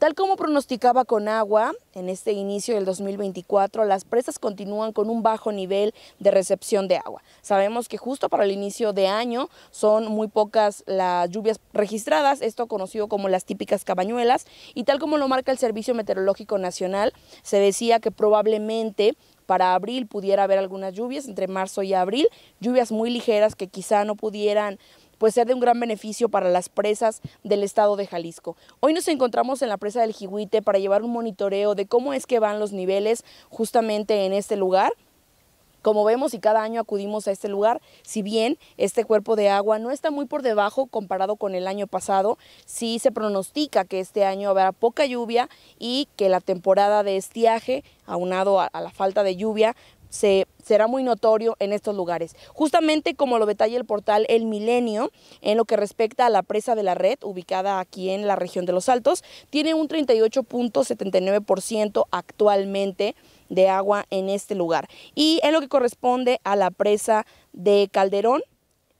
Tal como pronosticaba con agua en este inicio del 2024 las presas continúan con un bajo nivel de recepción de agua. Sabemos que justo para el inicio de año son muy pocas las lluvias registradas, esto conocido como las típicas cabañuelas, y tal como lo marca el Servicio Meteorológico Nacional, se decía que probablemente para abril pudiera haber algunas lluvias, entre marzo y abril, lluvias muy ligeras que quizá no pudieran pues ser de un gran beneficio para las presas del estado de Jalisco. Hoy nos encontramos en la presa del Jihuite para llevar un monitoreo de cómo es que van los niveles justamente en este lugar. Como vemos y cada año acudimos a este lugar, si bien este cuerpo de agua no está muy por debajo comparado con el año pasado, sí se pronostica que este año habrá poca lluvia y que la temporada de estiaje, aunado a la falta de lluvia, se, será muy notorio en estos lugares. Justamente como lo detalla el portal El Milenio, en lo que respecta a la presa de la red, ubicada aquí en la región de Los Altos, tiene un 38.79% actualmente de agua en este lugar. Y en lo que corresponde a la presa de Calderón,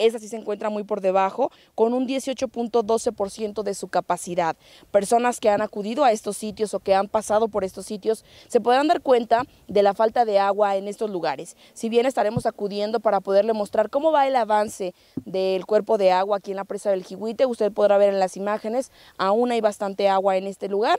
esa sí se encuentra muy por debajo, con un 18.12% de su capacidad. Personas que han acudido a estos sitios o que han pasado por estos sitios se podrán dar cuenta de la falta de agua en estos lugares. Si bien estaremos acudiendo para poderle mostrar cómo va el avance del cuerpo de agua aquí en la presa del Jihuite, usted podrá ver en las imágenes, aún hay bastante agua en este lugar.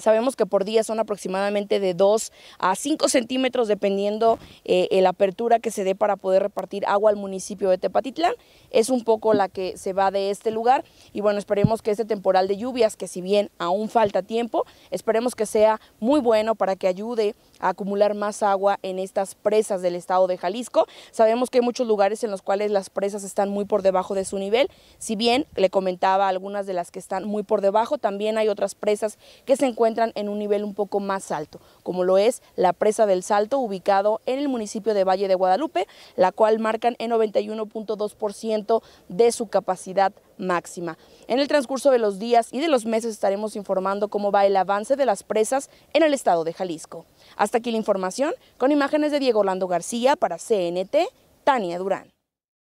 Sabemos que por día son aproximadamente de 2 a 5 centímetros dependiendo eh, la apertura que se dé para poder repartir agua al municipio de Tepatitlán. Es un poco la que se va de este lugar y bueno, esperemos que este temporal de lluvias, que si bien aún falta tiempo, esperemos que sea muy bueno para que ayude a acumular más agua en estas presas del estado de Jalisco. Sabemos que hay muchos lugares en los cuales las presas están muy por debajo de su nivel, si bien le comentaba algunas de las que están muy por debajo, también hay otras presas que se encuentran entran en un nivel un poco más alto, como lo es la presa del Salto, ubicado en el municipio de Valle de Guadalupe, la cual marcan en 91.2% de su capacidad máxima. En el transcurso de los días y de los meses estaremos informando cómo va el avance de las presas en el estado de Jalisco. Hasta aquí la información, con imágenes de Diego Orlando García para CNT, Tania Durán.